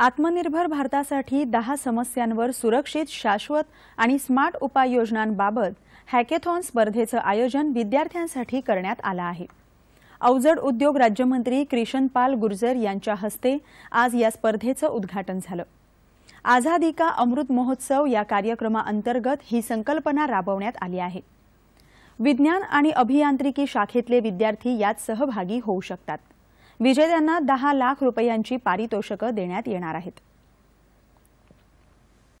आत्मनिर्भर भारतासाठी दहा समस्यांवर सुरक्षित शाश्वत आणि स्मार्ट उपाययोजनांबाबत हॅकेथॉन स्पर्धेचं आयोजन विद्यार्थ्यांसाठी करण्यात आलं आहे अवजड उद्योग राज्यमंत्री पाल गुर्जर यांच्या हस्ते आज या स्पर्धेचं उद्घाटन झालं आझादी का अमृत महोत्सव या कार्यक्रमाअंतर्गत ही संकल्पना राबवण्यात आली आहे विज्ञान आणि अभियांत्रिकी शाखेतले विद्यार्थी यात सहभागी होऊ शकतात विजेत्यांना दहा लाख रुपयांची पारितोषिकं देण्यात येणार आहेत